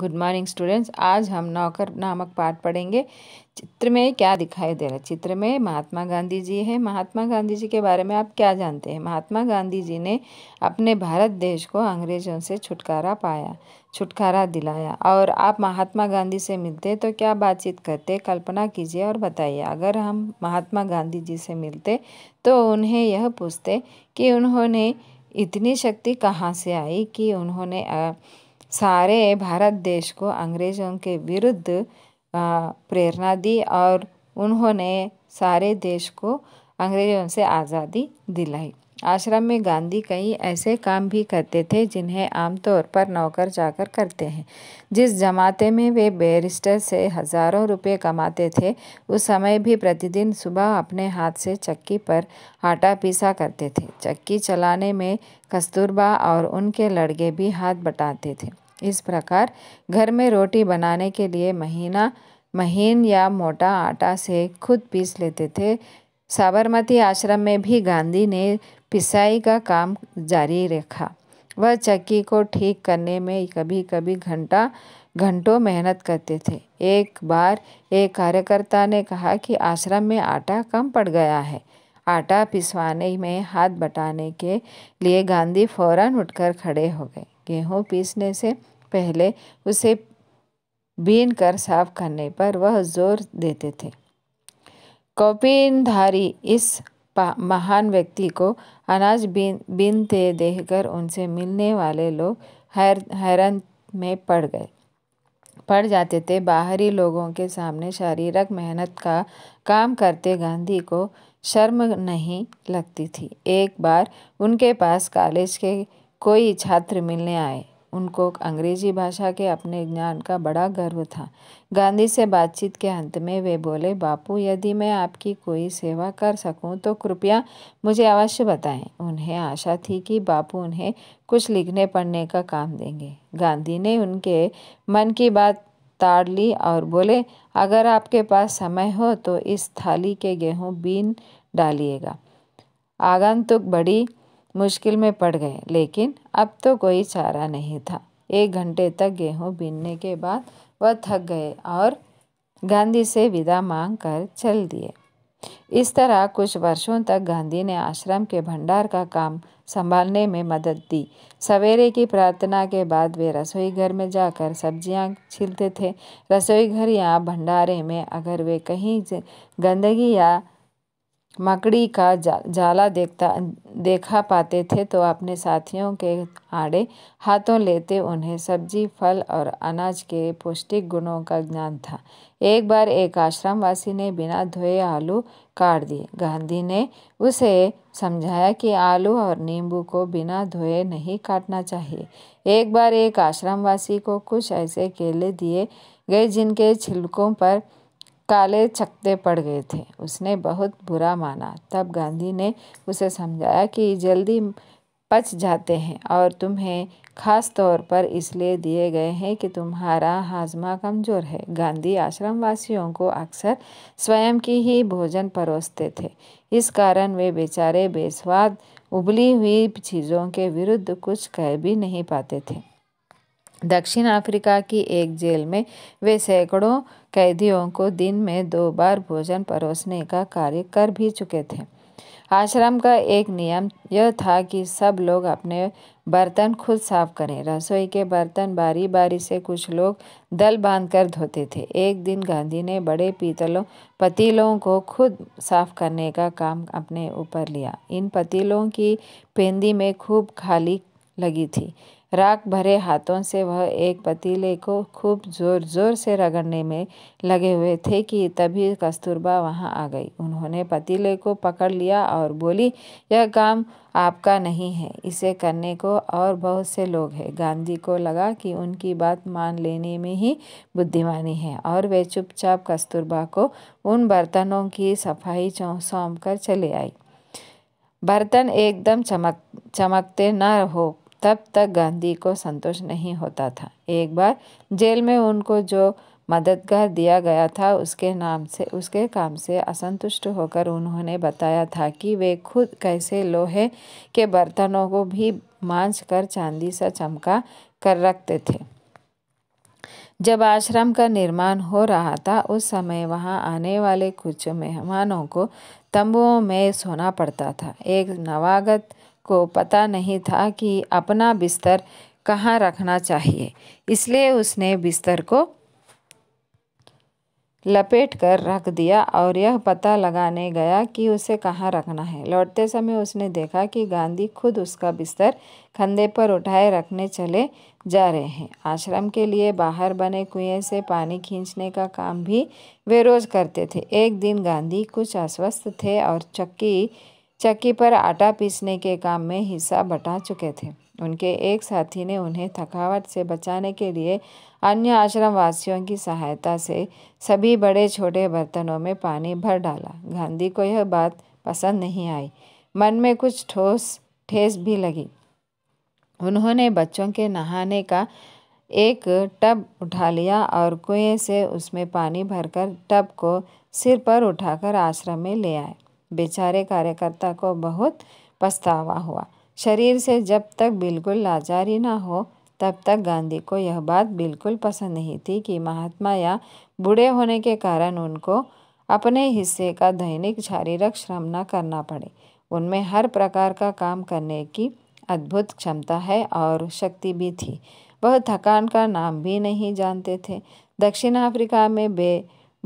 good morning students आज हम नौकर नामक पाठ पढ़ेंगे चित्र में क्या दिखाई दे रहा है चित्र में महात्मा गांधी जी हैं महात्मा गांधी जी के बारे में आप क्या जानते हैं महात्मा गांधी जी ने अपने भारत देश को अंग्रेजों से छुटकारा पाया छुटकारा दिलाया और आप महात्मा गांधी से मिलते तो क्या बातचीत करते कल्पना कीजिए और बताइए अगर हम महात्मा गांधी जी से मिलते तो उन्हें यह पूछते कि उन्होंने इतनी शक्ति कहाँ से आई कि उन्होंने आ, सारे भारत देश को अंग्रेज़ों के विरुद्ध प्रेरणा दी और उन्होंने सारे देश को अंग्रेज़ों से आज़ादी दिलाई आश्रम में गांधी कई ऐसे काम भी करते थे जिन्हें आमतौर पर नौकर जाकर करते हैं जिस जमाते में वे बैरिस्टर से हज़ारों रुपए कमाते थे उस समय भी प्रतिदिन सुबह अपने हाथ से चक्की पर आटा पीसा करते थे चक्की चलाने में कस्तूरबा और उनके लड़के भी हाथ बटाते थे इस प्रकार घर में रोटी बनाने के लिए महीना महीन या मोटा आटा से खुद पीस लेते थे साबरमती आश्रम में भी गांधी ने पिसाई का काम जारी रखा वह चक्की को ठीक करने में कभी कभी घंटा घंटों मेहनत करते थे एक बार एक कार्यकर्ता ने कहा कि आश्रम में आटा कम पड़ गया है आटा पिसवाने में हाथ बटाने के लिए गांधी फौरन उठकर खड़े हो गए गेहूँ पीसने से पहले उसे बीन कर साफ करने पर वह जोर देते थे कौपिनधारी इस महान व्यक्ति को अनाज बीन बीनते देखकर उनसे मिलने वाले लोग हैर हैरान में पड़ गए पड़ जाते थे बाहरी लोगों के सामने शारीरिक मेहनत का काम करते गांधी को शर्म नहीं लगती थी एक बार उनके पास कॉलेज के कोई छात्र मिलने आए उनको अंग्रेजी भाषा के अपने ज्ञान का बड़ा गर्व था गांधी से बातचीत के अंत में वे बोले बापू यदि मैं आपकी कोई सेवा कर सकूं तो कृपया मुझे अवश्य बताएं उन्हें आशा थी कि बापू उन्हें कुछ लिखने पढ़ने का काम देंगे गांधी ने उनके मन की बात ताड़ ली और बोले अगर आपके पास समय हो तो इस थाली के गेहूं बीन डालिएगा आगंतुक बड़ी मुश्किल में पड़ गए लेकिन अब तो कोई चारा नहीं था एक घंटे तक गेहूं बीनने के बाद वह थक गए और गांधी से विदा मांग कर चल दिए इस तरह कुछ वर्षों तक गांधी ने आश्रम के भंडार का काम संभालने में मदद दी सवेरे की प्रार्थना के बाद वे रसोई घर में जाकर सब्जियां छीलते थे रसोई घर या भंडारे में अगर वे कहीं गंदगी या मकड़ी का जा, जाला देखता देखा पाते थे तो अपने साथियों के आड़े हाथों लेते उन्हें सब्जी फल और अनाज के पौष्टिक गुणों का ज्ञान था एक बार एक आश्रमवासी ने बिना धोए आलू काट दिए गांधी ने उसे समझाया कि आलू और नींबू को बिना धोए नहीं काटना चाहिए एक बार एक आश्रमवासी को कुछ ऐसे केले दिए गए जिनके छिलकों पर काले चकते पड़ गए थे उसने बहुत बुरा माना तब गांधी ने उसे समझाया कि जल्दी पच जाते हैं और तुम्हें खास तौर पर इसलिए दिए गए हैं कि तुम्हारा हाजमा कमज़ोर है गांधी आश्रम वासियों को अक्सर स्वयं की ही भोजन परोसते थे इस कारण वे बेचारे बेस्वाद उबली हुई चीज़ों के विरुद्ध कुछ कह भी नहीं पाते थे दक्षिण अफ्रीका की एक जेल में वे सैकड़ों कैदियों को दिन में दो बार भोजन परोसने का कार्य कर भी चुके थे आश्रम का एक नियम यह था कि सब लोग अपने बर्तन खुद साफ करें रसोई के बर्तन बारी बारी से कुछ लोग दल बांधकर धोते थे एक दिन गांधी ने बड़े पीतलों पतीलों को खुद साफ करने का काम अपने ऊपर लिया इन पतीलों की पेंदी में खूब खाली लगी थी राख भरे हाथों से वह एक पतीले को खूब जोर जोर से रगड़ने में लगे हुए थे कि तभी कस्तूरबा वहां आ गई उन्होंने पतीले को पकड़ लिया और बोली यह काम आपका नहीं है इसे करने को और बहुत से लोग हैं गांधी को लगा कि उनकी बात मान लेने में ही बुद्धिमानी है और वे चुपचाप कस्तूरबा को उन बर्तनों की सफाई सौंप कर चले आई बर्तन एकदम चमक चमकते न हो तब तक गांधी को संतोष नहीं होता था एक बार जेल में उनको जो मददगार दिया गया था उसके नाम से उसके काम से असंतुष्ट होकर उन्होंने बताया था कि वे खुद कैसे लोहे के बर्तनों को भी मांझ कर चांदी सा चमका कर रखते थे जब आश्रम का निर्माण हो रहा था उस समय वहाँ आने वाले कुछ मेहमानों को तंबुओं में सोना पड़ता था एक नवागत को पता नहीं था कि अपना बिस्तर कहाँ रखना चाहिए इसलिए उसने बिस्तर को लपेट कर रख दिया और यह पता लगाने गया कि उसे कहाँ रखना है लौटते समय उसने देखा कि गांधी खुद उसका बिस्तर कंधे पर उठाए रखने चले जा रहे हैं आश्रम के लिए बाहर बने कुएं से पानी खींचने का काम भी वे रोज़ करते थे एक दिन गांधी कुछ अस्वस्थ थे और चक्की चक्की पर आटा पीसने के काम में हिस्सा बटा चुके थे उनके एक साथी ने उन्हें थकावट से बचाने के लिए अन्य आश्रम वासियों की सहायता से सभी बड़े छोटे बर्तनों में पानी भर डाला गांधी को यह बात पसंद नहीं आई मन में कुछ ठोस ठेस भी लगी उन्होंने बच्चों के नहाने का एक टब उठा लिया और कुएं से उसमें पानी भरकर टब को सिर पर उठाकर आश्रम में ले आए बेचारे कार्यकर्ता को बहुत पछतावा हुआ शरीर से जब तक बिल्कुल लाचारी ना हो तब तक गांधी को यह बात बिल्कुल पसंद नहीं थी कि महात्मा या बूढ़े होने के कारण उनको अपने हिस्से का दैनिक शारीरिक श्रम न करना पड़े उनमें हर प्रकार का काम करने की अद्भुत क्षमता है और शक्ति भी थी वह थकान का नाम भी नहीं जानते थे दक्षिण अफ्रीका में बे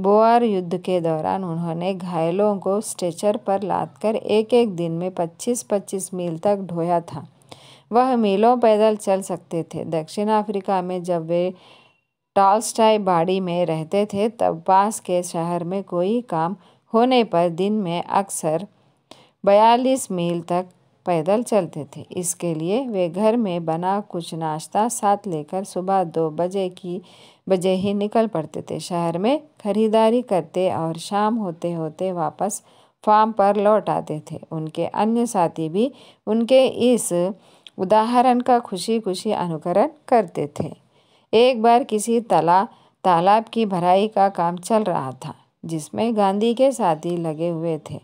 बोअर युद्ध के दौरान उन्होंने घायलों को स्ट्रेचर पर लादकर एक एक दिन में 25-25 मील तक ढोया था वह मीलों पैदल चल सकते थे दक्षिण अफ्रीका में जब वे टॉलस्टाई बाड़ी में रहते थे तब पास के शहर में कोई काम होने पर दिन में अक्सर बयालीस मील तक पैदल चलते थे इसके लिए वे घर में बना कुछ नाश्ता साथ लेकर सुबह दो बजे की बजे ही निकल पड़ते थे शहर में खरीदारी करते और शाम होते होते वापस फार्म पर लौट आते थे उनके अन्य साथी भी उनके इस उदाहरण का खुशी खुशी अनुकरण करते थे एक बार किसी तला तालाब की भराई का काम चल रहा था जिसमें गांधी के साथी लगे हुए थे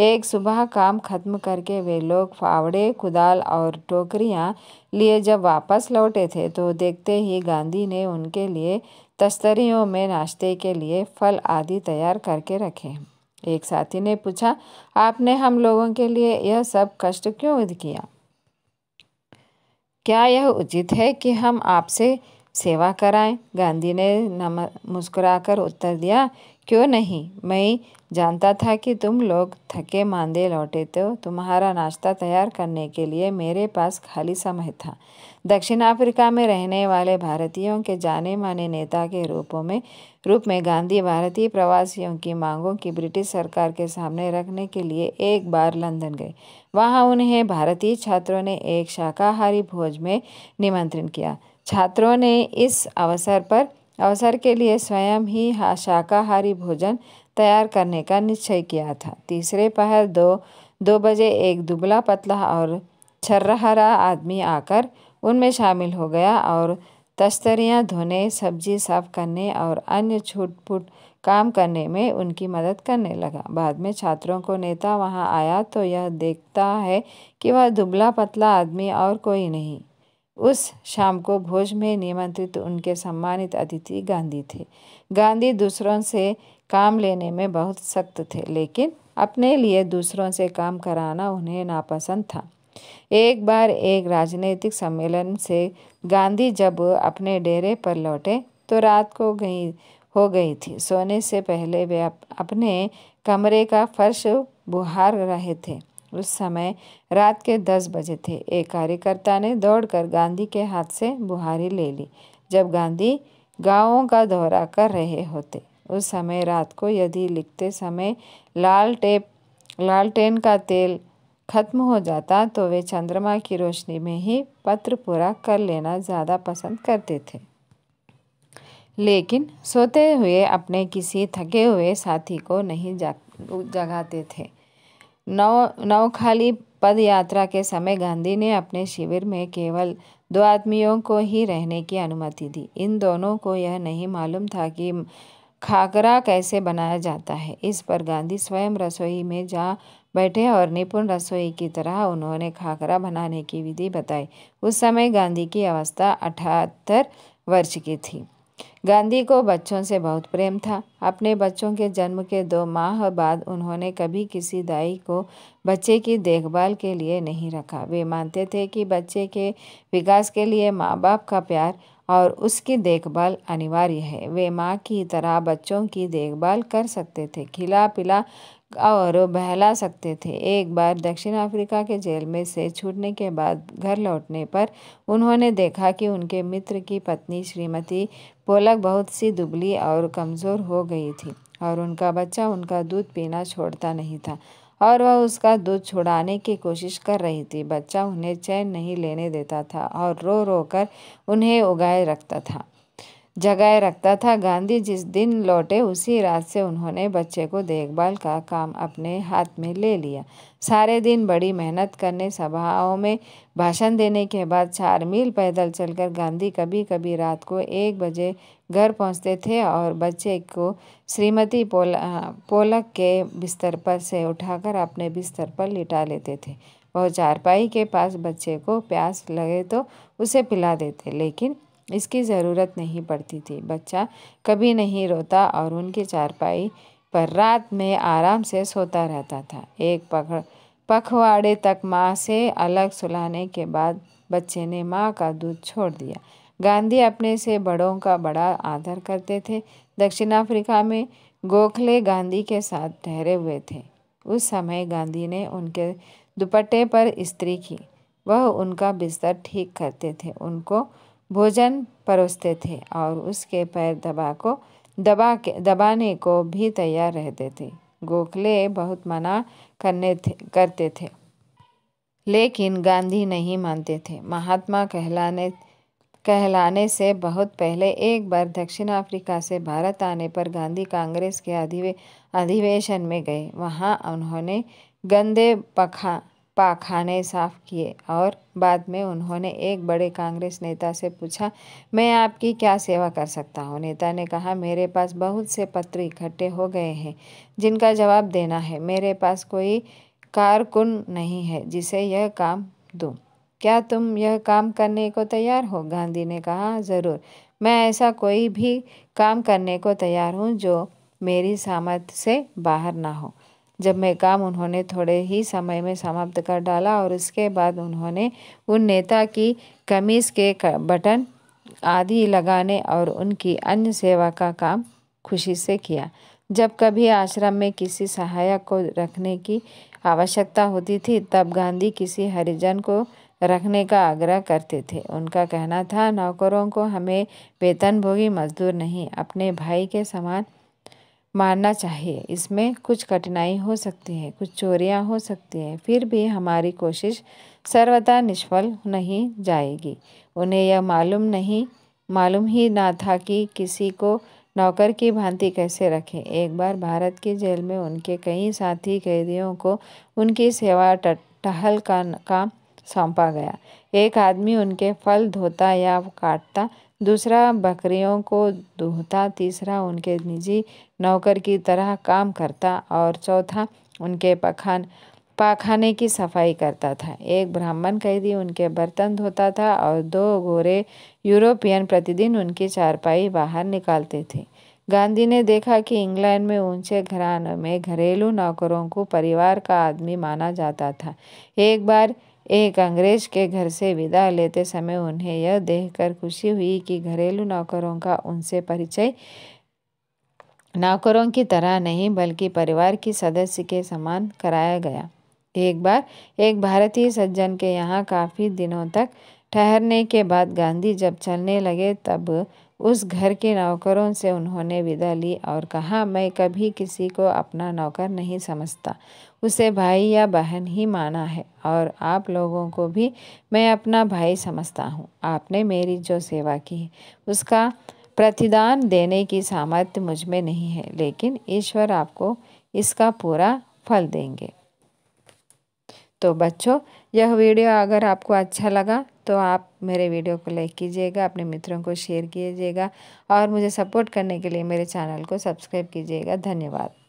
एक सुबह काम खत्म करके वे लोग फावड़े कुदाल और टोकरियां लिए जब वापस लौटे थे तो देखते ही गांधी ने उनके लिए तस्तरियों में नाश्ते के लिए फल आदि तैयार करके रखे एक साथी ने पूछा आपने हम लोगों के लिए यह सब कष्ट क्यों किया क्या यह उचित है कि हम आपसे सेवा कराएं गांधी ने नम मुस्कुराकर उत्तर दिया क्यों नहीं मैं जानता था कि तुम लोग थके मांदे लौटे तो तुम्हारा नाश्ता तैयार करने के लिए मेरे पास खाली समय था दक्षिण अफ्रीका में रहने वाले भारतीयों के जाने माने नेता के रूपों में रूप में गांधी भारतीय प्रवासियों की मांगों की ब्रिटिश सरकार के सामने रखने के लिए एक बार लंदन गए वहाँ उन्हें भारतीय छात्रों ने एक शाकाहारी भोज में निमंत्रण किया छात्रों ने इस अवसर पर अवसर के लिए स्वयं ही शाकाहारी भोजन तैयार करने का निश्चय किया था तीसरे पहर दो दो बजे एक दुबला पतला और छर्रहरा आदमी आकर उनमें शामिल हो गया और तश्तरियाँ धोने सब्जी साफ करने और अन्य छूट फूट काम करने में उनकी मदद करने लगा बाद में छात्रों को नेता वहाँ आया तो यह देखता है कि वह दुबला पतला आदमी और कोई नहीं उस शाम को भोज में निमंत्रित उनके सम्मानित अतिथि गांधी थे गांधी दूसरों से काम लेने में बहुत सख्त थे लेकिन अपने लिए दूसरों से काम कराना उन्हें नापसंद था एक बार एक राजनीतिक सम्मेलन से गांधी जब अपने डेरे पर लौटे तो रात को गई हो गई थी सोने से पहले वे अपने कमरे का फर्श बुहार रहे थे उस समय रात के दस बजे थे एक कार्यकर्ता ने दौड़कर गांधी के हाथ से बुहारी ले ली जब गांधी गांवों का दौरा कर रहे होते उस समय रात को यदि लिखते समय लाल टेप लालटेन का तेल खत्म हो जाता तो वे चंद्रमा की रोशनी में ही पत्र पूरा कर लेना ज़्यादा पसंद करते थे लेकिन सोते हुए अपने किसी थके हुए साथी को नहीं जगाते थे नौ नौखाली पद यात्रा के समय गांधी ने अपने शिविर में केवल दो आदमियों को ही रहने की अनुमति दी इन दोनों को यह नहीं मालूम था कि खाकरा कैसे बनाया जाता है इस पर गांधी स्वयं रसोई में जा बैठे और निपुण रसोई की तरह उन्होंने खाकरा बनाने की विधि बताई उस समय गांधी की अवस्था अठहत्तर वर्ष की थी गांधी को बच्चों से बहुत प्रेम था अपने बच्चों के जन्म के दो माह बाद उन्होंने कभी किसी दाई को बच्चे की देखभाल के लिए नहीं रखा वे मानते थे कि बच्चे के विकास के लिए माँ बाप का प्यार और उसकी देखभाल अनिवार्य है वे माँ की तरह बच्चों की देखभाल कर सकते थे खिला पिला और बहला सकते थे एक बार दक्षिण अफ्रीका के जेल में से छूटने के बाद घर लौटने पर उन्होंने देखा कि उनके मित्र की पत्नी श्रीमती पोलक बहुत सी दुबली और कमज़ोर हो गई थी और उनका बच्चा उनका दूध पीना छोड़ता नहीं था और वह उसका दूध छुड़ाने की कोशिश कर रही थी बच्चा उन्हें चैन नहीं लेने देता था और रो रो कर उन्हें उगाए रखता था जगाए रखता था गांधी जिस दिन लौटे उसी रात से उन्होंने बच्चे को देखभाल का काम अपने हाथ में ले लिया सारे दिन बड़ी मेहनत करने सभाओं में भाषण देने के बाद चार मील पैदल चलकर गांधी कभी कभी रात को एक बजे घर पहुंचते थे और बच्चे को श्रीमती पोल पोलक के बिस्तर पर से उठाकर अपने बिस्तर पर लिटा लेते थे वह चारपाई के पास बच्चे को प्यास लगे तो उसे पिला देते लेकिन इसकी ज़रूरत नहीं पड़ती थी बच्चा कभी नहीं रोता और उनकी चारपाई पर रात में आराम से सोता रहता था एक पखड़ पखवाड़े तक माँ से अलग सुलाने के बाद बच्चे ने माँ का दूध छोड़ दिया गांधी अपने से बड़ों का बड़ा आदर करते थे दक्षिण अफ्रीका में गोखले गांधी के साथ ठहरे हुए थे उस समय गांधी ने उनके दुपट्टे पर स्त्री की वह उनका बिस्तर ठीक करते थे उनको भोजन परोसते थे और उसके पैर दबा को दबा के दबाने को भी तैयार रहते थे गोखले बहुत मना करने थे करते थे लेकिन गांधी नहीं मानते थे महात्मा कहलाने कहलाने से बहुत पहले एक बार दक्षिण अफ्रीका से भारत आने पर गांधी कांग्रेस के अधिवे अधिवेशन में गए वहाँ उन्होंने गंदे पखा पाखाने साफ किए और बाद में उन्होंने एक बड़े कांग्रेस नेता से पूछा मैं आपकी क्या सेवा कर सकता हूँ नेता ने कहा मेरे पास बहुत से पत्र इकट्ठे हो गए हैं जिनका जवाब देना है मेरे पास कोई कारकुन नहीं है जिसे यह काम दूँ क्या तुम यह काम करने को तैयार हो गांधी ने कहा ज़रूर मैं ऐसा कोई भी काम करने को तैयार हूँ जो मेरी सामर्थ्य से बाहर ना हो जब मैं काम उन्होंने थोड़े ही समय में समाप्त कर डाला और उसके बाद उन्होंने उन नेता की कमीज के बटन आदि लगाने और उनकी अन्य सेवा का काम खुशी से किया जब कभी आश्रम में किसी सहायक को रखने की आवश्यकता होती थी तब गांधी किसी हरिजन को रखने का आग्रह करते थे उनका कहना था नौकरों को हमें वेतनभोगी मजदूर नहीं अपने भाई के समान मानना चाहिए इसमें कुछ कठिनाई हो सकती है कुछ चोरियां हो सकती हैं फिर भी हमारी कोशिश सर्वदा निष्फल नहीं जाएगी उन्हें यह मालूम नहीं मालूम ही ना था कि किसी को नौकर की भांति कैसे रखें एक बार भारत की जेल में उनके कई साथी कैदियों को उनकी सेवा टहल का काम सौंपा गया एक आदमी उनके फल धोता या काटता दूसरा बकरियों को दूहता तीसरा उनके निजी नौकर की तरह काम करता और चौथा उनके पखान पाखाने की सफाई करता था एक ब्राह्मण कैदी उनके बर्तन धोता था और दो गोरे यूरोपियन प्रतिदिन उनकी चारपाई बाहर निकालते थे गांधी ने देखा कि इंग्लैंड में ऊंचे घरानों में घरेलू नौकरों को परिवार का आदमी माना जाता था एक बार एक अंग्रेज के घर से विदा लेते समय उन्हें यह देखकर खुशी हुई कि घरेलू नौकरों का उनसे परिचय नौकरों की तरह नहीं बल्कि परिवार की सदस्य के समान कराया गया एक बार एक भारतीय सज्जन के यहाँ काफ़ी दिनों तक ठहरने के बाद गांधी जब चलने लगे तब उस घर के नौकरों से उन्होंने विदा ली और कहा मैं कभी किसी को अपना नौकर नहीं समझता उसे भाई या बहन ही माना है और आप लोगों को भी मैं अपना भाई समझता हूँ आपने मेरी जो सेवा की उसका प्रतिदान देने की सामर्थ्य मुझ में नहीं है लेकिन ईश्वर आपको इसका पूरा फल देंगे तो बच्चों यह वीडियो अगर आपको अच्छा लगा तो आप मेरे वीडियो को लाइक कीजिएगा अपने मित्रों को शेयर कीजिएगा और मुझे सपोर्ट करने के लिए मेरे चैनल को सब्सक्राइब कीजिएगा धन्यवाद